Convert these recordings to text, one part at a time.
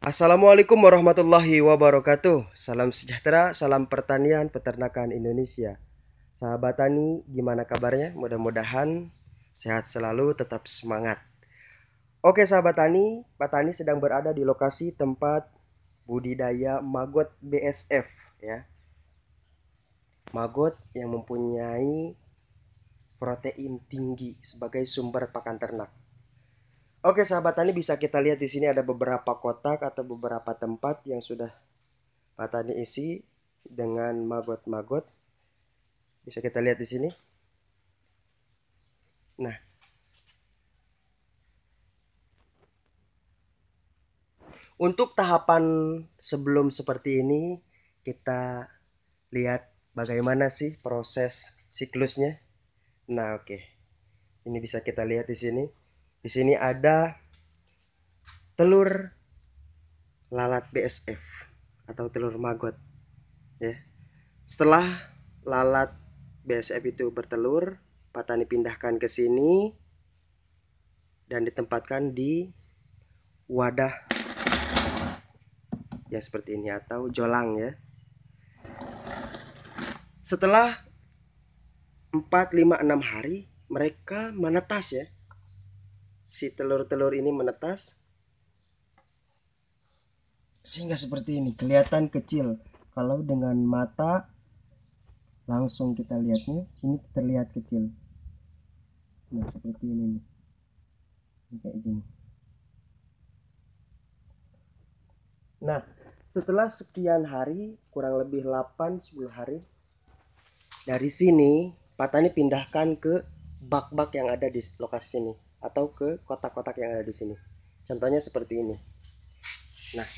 Assalamualaikum warahmatullahi wabarakatuh. Salam sejahtera, salam pertanian peternakan Indonesia. Sahabat tani, gimana kabarnya? Mudah-mudahan sehat selalu, tetap semangat. Oke sahabat tani, Pak Tani sedang berada di lokasi tempat budidaya maggot BSF ya. Maggot yang mempunyai protein tinggi sebagai sumber pakan ternak. Oke sahabat tani bisa kita lihat di sini ada beberapa kotak atau beberapa tempat yang sudah Pak Tani isi dengan magot-magot. Bisa kita lihat di sini. Nah. Untuk tahapan sebelum seperti ini kita lihat bagaimana sih proses siklusnya. Nah, oke. Okay. Ini bisa kita lihat di sini. Di sini ada telur lalat BSF atau telur maggot. Ya. Setelah lalat BSF itu bertelur, Patani pindahkan ke sini dan ditempatkan di wadah ya seperti ini atau jolang ya. Setelah 4, 5, 6 hari mereka menetas ya si telur-telur ini menetas sehingga seperti ini kelihatan kecil kalau dengan mata langsung kita lihatnya ini terlihat kecil nah seperti ini nih kayak gini nah setelah sekian hari kurang lebih 8 10 hari dari sini Patani pindahkan ke bak-bak yang ada di lokasi sini atau ke kotak-kotak yang ada di sini. Contohnya seperti ini. Nah,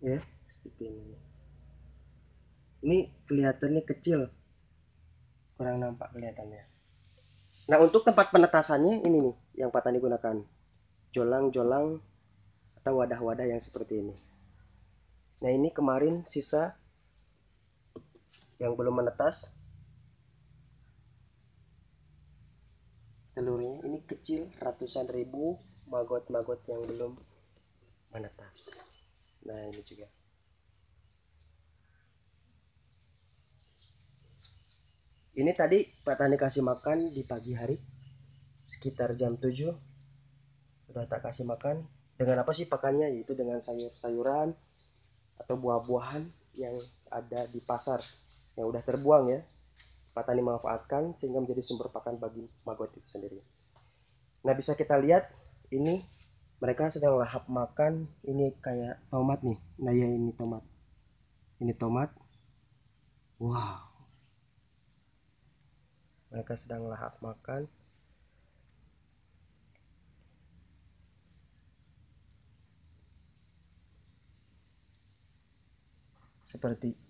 ya seperti ini. Ini kelihatannya kecil, kurang nampak kelihatannya. Nah untuk tempat penetasannya ini nih yang Patani gunakan, jolang-jolang atau wadah-wadah yang seperti ini. Nah ini kemarin sisa yang belum menetas telurnya ini kecil ratusan ribu magot magot yang belum menetas nah ini juga ini tadi Pak Tani kasih makan di pagi hari sekitar jam 7 sudah tak kasih makan dengan apa sih pakannya yaitu dengan sayur-sayuran atau buah-buahan yang ada di pasar yang udah terbuang ya petani manfaatkan sehingga menjadi sumber pakan bagi maggot itu sendiri. Nah bisa kita lihat ini mereka sedang lahap makan ini kayak tomat nih. Nah ya ini tomat. Ini tomat. Wow. Mereka sedang lahap makan. Seperti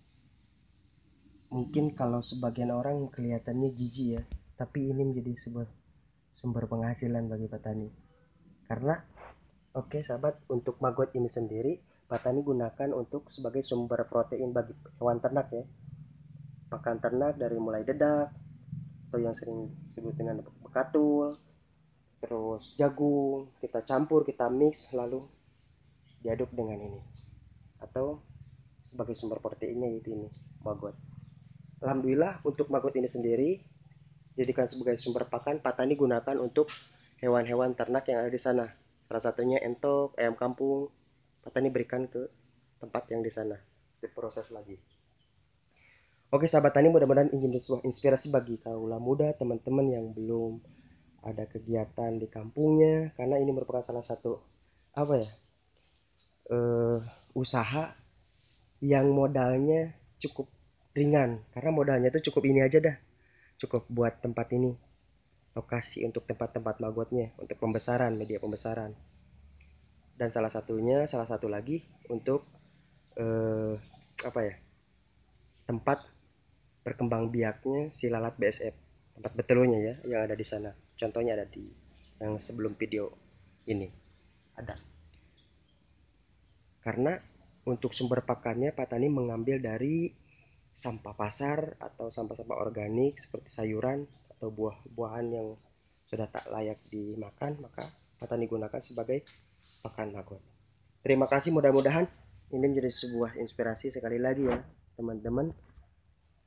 mungkin kalau sebagian orang kelihatannya jijik ya tapi ini menjadi sebuah sumber penghasilan bagi petani karena oke okay, sahabat untuk maggot ini sendiri petani gunakan untuk sebagai sumber protein bagi hewan ternak ya pakan ternak dari mulai dedak atau yang sering disebut dengan bekatul terus jagung kita campur kita mix lalu diaduk dengan ini atau sebagai sumber proteinnya yaitu ini maggot Alhamdulillah untuk maggot ini sendiri jadikan sebagai sumber pakan Patani gunakan untuk hewan-hewan ternak yang ada di sana. Salah satunya entok, ayam kampung. Patani berikan ke tempat yang di sana. Diproses lagi. Oke sahabat tani mudah-mudahan ingin sebuah inspirasi bagi kaula muda teman-teman yang belum ada kegiatan di kampungnya karena ini merupakan salah satu apa ya uh, usaha yang modalnya cukup ringan karena modalnya tuh cukup ini aja dah cukup buat tempat ini lokasi untuk tempat-tempat magotnya untuk pembesaran media pembesaran dan salah satunya salah satu lagi untuk eh, apa ya tempat berkembang biaknya si lalat BSF tempat betelunya ya yang ada di sana contohnya ada di yang sebelum video ini ada karena untuk sumber pakannya Pak tani mengambil dari sampah pasar atau sampah-sampah organik seperti sayuran atau buah-buahan yang sudah tak layak dimakan, maka petani digunakan sebagai pakan lakon Terima kasih mudah-mudahan ini menjadi sebuah inspirasi sekali lagi ya teman-teman.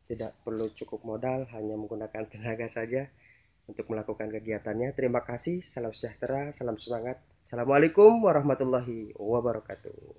Tidak perlu cukup modal, hanya menggunakan tenaga saja untuk melakukan kegiatannya. Terima kasih, salam sejahtera, salam semangat. Assalamualaikum warahmatullahi wabarakatuh.